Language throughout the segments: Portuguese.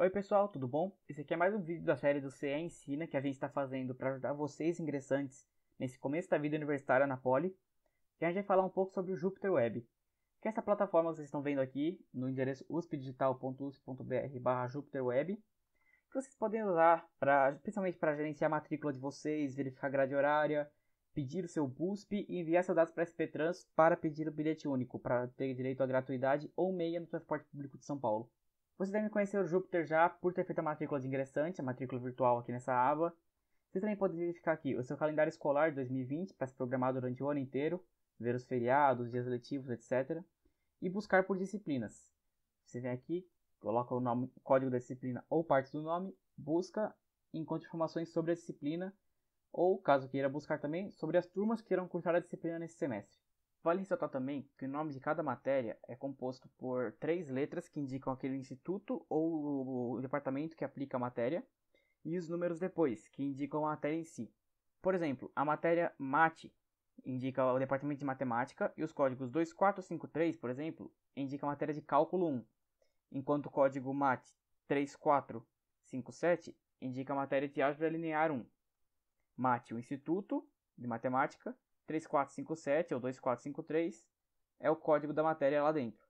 Oi pessoal, tudo bom? Esse aqui é mais um vídeo da série do CE Ensina que a gente está fazendo para ajudar vocês ingressantes nesse começo da vida universitária na Poli. E a gente vai falar um pouco sobre o Jupyter Web, que é essa plataforma que vocês estão vendo aqui no endereço uspdigital.usp.br jupyterweb, que vocês podem usar para, principalmente para gerenciar a matrícula de vocês, verificar a grade horária, pedir o seu BUSP e enviar seus dados para SP Trans para pedir o bilhete único, para ter direito à gratuidade ou meia no transporte público de São Paulo. Você deve conhecer o Júpiter já por ter feito a matrícula de ingressante, a matrícula virtual aqui nessa aba. Você também pode verificar aqui o seu calendário escolar de 2020 para se programar durante o ano inteiro, ver os feriados, dias letivos, etc. E buscar por disciplinas. Você vem aqui, coloca o, nome, o código da disciplina ou parte do nome, busca e encontra informações sobre a disciplina ou, caso queira buscar também, sobre as turmas que irão cursar a disciplina nesse semestre. Vale ressaltar também que o nome de cada matéria é composto por três letras que indicam aquele instituto ou o departamento que aplica a matéria, e os números depois, que indicam a matéria em si. Por exemplo, a matéria MATE indica o departamento de matemática e os códigos 2453, por exemplo, indica a matéria de cálculo 1, enquanto o código MATE 3457 indica a matéria de álgebra linear 1. MATE, o Instituto de Matemática, 3457 ou 2453 é o código da matéria lá dentro.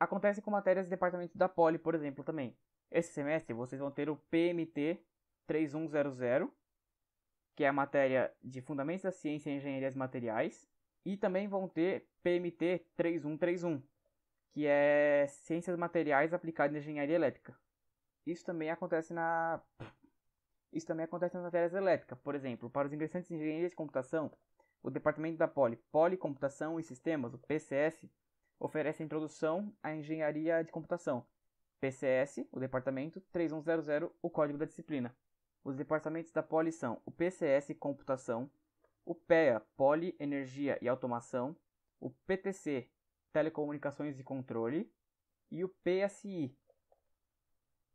Acontece com matérias do departamento da Poli, por exemplo, também. Esse semestre vocês vão ter o PMT 3100, que é a matéria de Fundamentos da Ciência e Engenharias Materiais, e também vão ter PMT 3131, que é Ciências Materiais aplicadas em Engenharia Elétrica. Isso também acontece na isso também acontece nas matérias elétricas, por exemplo, para os ingressantes em engenharia de computação, o departamento da Poli, Poli Computação e Sistemas, o PCS, oferece a introdução à engenharia de computação. PCS, o departamento, 3100, o código da disciplina. Os departamentos da Poli são o PCS Computação, o PEA, Poli Energia e Automação, o PTC, Telecomunicações e Controle, e o PSI,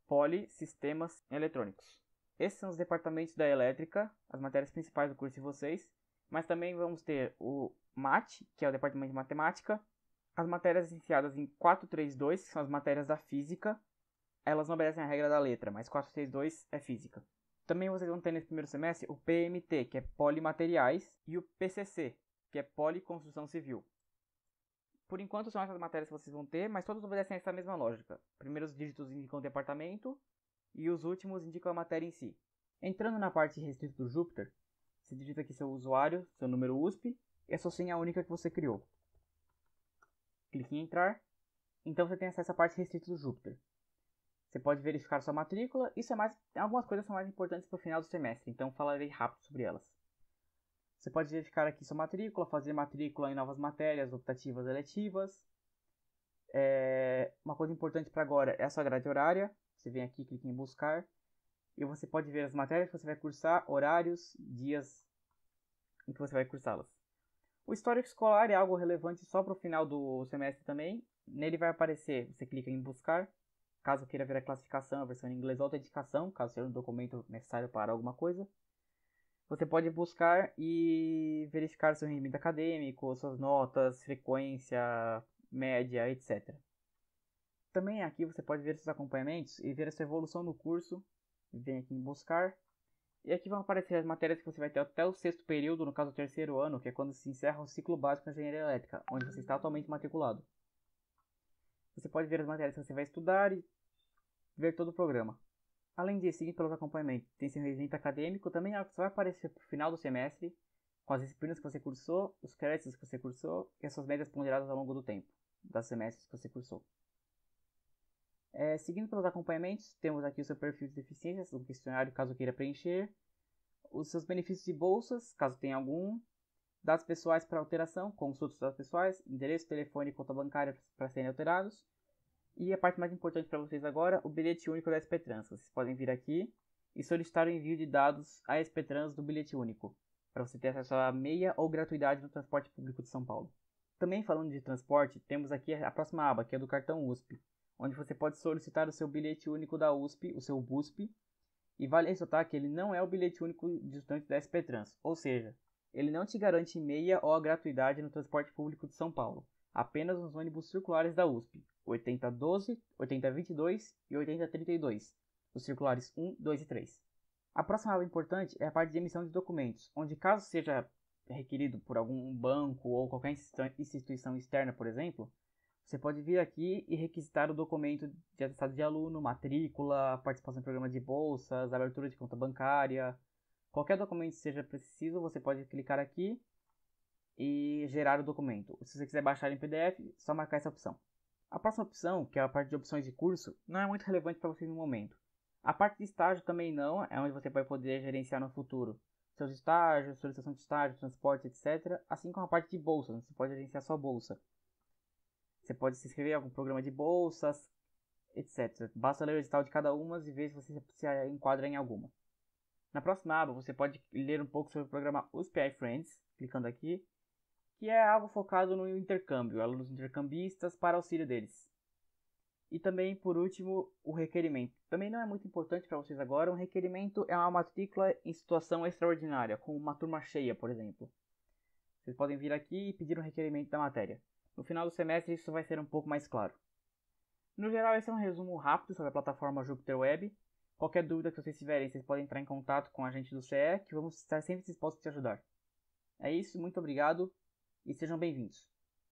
Poli Sistemas Eletrônicos. Esses são os departamentos da elétrica, as matérias principais do curso de vocês, mas também vamos ter o MAT, que é o Departamento de Matemática, as matérias iniciadas em 432, que são as matérias da física, elas não obedecem a regra da letra, mas 432 é física. Também vocês vão ter nesse primeiro semestre o PMT, que é Polimateriais, e o PCC, que é Policonstrução Civil. Por enquanto são essas matérias que vocês vão ter, mas todas obedecem a essa mesma lógica. Primeiros dígitos indicam o departamento e os últimos indicam a matéria em si. Entrando na parte restrita do Júpiter, você digita aqui seu usuário, seu número USP e é a sua senha única que você criou. Clique em entrar. Então você tem acesso à parte restrita do Jupyter. Você pode verificar sua matrícula. Isso é mais, algumas coisas são mais importantes para o final do semestre, então falarei rápido sobre elas. Você pode verificar aqui sua matrícula, fazer matrícula em novas matérias, optativas, eletivas. É, uma coisa importante para agora é a sua grade horária. Você vem aqui, clica em buscar e você pode ver as matérias que você vai cursar, horários, dias em que você vai cursá-las. O histórico escolar é algo relevante só para o final do semestre também. Nele vai aparecer, você clica em buscar, caso queira ver a classificação, a versão em inglês ou dedicação caso seja um documento necessário para alguma coisa. Você pode buscar e verificar seu rendimento acadêmico, suas notas, frequência, média, etc. Também aqui você pode ver seus acompanhamentos e ver a sua evolução no curso vem aqui em buscar. E aqui vão aparecer as matérias que você vai ter até o sexto período, no caso o terceiro ano, que é quando se encerra o ciclo básico de engenharia elétrica, onde você está atualmente matriculado. Você pode ver as matérias que você vai estudar e ver todo o programa. Além disso, seguir pelos acompanhamentos, tem seu regimento acadêmico, também é vai aparecer no final do semestre, com as disciplinas que você cursou, os créditos que você cursou e as suas médias ponderadas ao longo do tempo, das semestres que você cursou. É, seguindo pelos acompanhamentos, temos aqui o seu perfil de deficiências, o questionário caso queira preencher, os seus benefícios de bolsas, caso tenha algum, dados pessoais para alteração, consultas dados pessoais, endereço, telefone e conta bancária para serem alterados, e a parte mais importante para vocês agora, o bilhete único da SP Trans. Vocês podem vir aqui e solicitar o envio de dados à SP Trans do bilhete único, para você ter acesso à meia ou gratuidade no transporte público de São Paulo. Também falando de transporte, temos aqui a próxima aba, que é do cartão USP onde você pode solicitar o seu bilhete único da USP, o seu BUSP, e vale ressaltar que ele não é o bilhete único de estudante da SP Trans, ou seja, ele não te garante meia ou a gratuidade no transporte público de São Paulo, apenas nos ônibus circulares da USP, 8012, 8022 e 8032, os circulares 1, 2 e 3. A próxima aula importante é a parte de emissão de documentos, onde caso seja requerido por algum banco ou qualquer instituição externa, por exemplo, você pode vir aqui e requisitar o documento de atestado de aluno, matrícula, participação em programa de bolsas, abertura de conta bancária. Qualquer documento que seja preciso, você pode clicar aqui e gerar o documento. Se você quiser baixar em PDF, só marcar essa opção. A próxima opção, que é a parte de opções de curso, não é muito relevante para você no momento. A parte de estágio também não, é onde você vai poder gerenciar no futuro seus estágios, solicitação de estágio, transporte, etc. Assim como a parte de bolsa, você pode gerenciar sua bolsa. Você pode se inscrever em algum programa de bolsas, etc. Basta ler o edital de cada uma e ver se você se eh, enquadra em alguma. Na próxima aba, você pode ler um pouco sobre o programa USP Friends, clicando aqui, que é algo focado no intercâmbio, alunos intercambistas para auxílio deles. E também, por último, o requerimento. Também não é muito importante para vocês agora, um requerimento é uma matrícula em situação extraordinária, com uma turma cheia, por exemplo. Vocês podem vir aqui e pedir um requerimento da matéria. No final do semestre isso vai ser um pouco mais claro. No geral, esse é um resumo rápido sobre a plataforma Jupyter Web. Qualquer dúvida que vocês tiverem, vocês podem entrar em contato com a gente do CE, que vamos estar sempre dispostos a te ajudar. É isso, muito obrigado e sejam bem-vindos.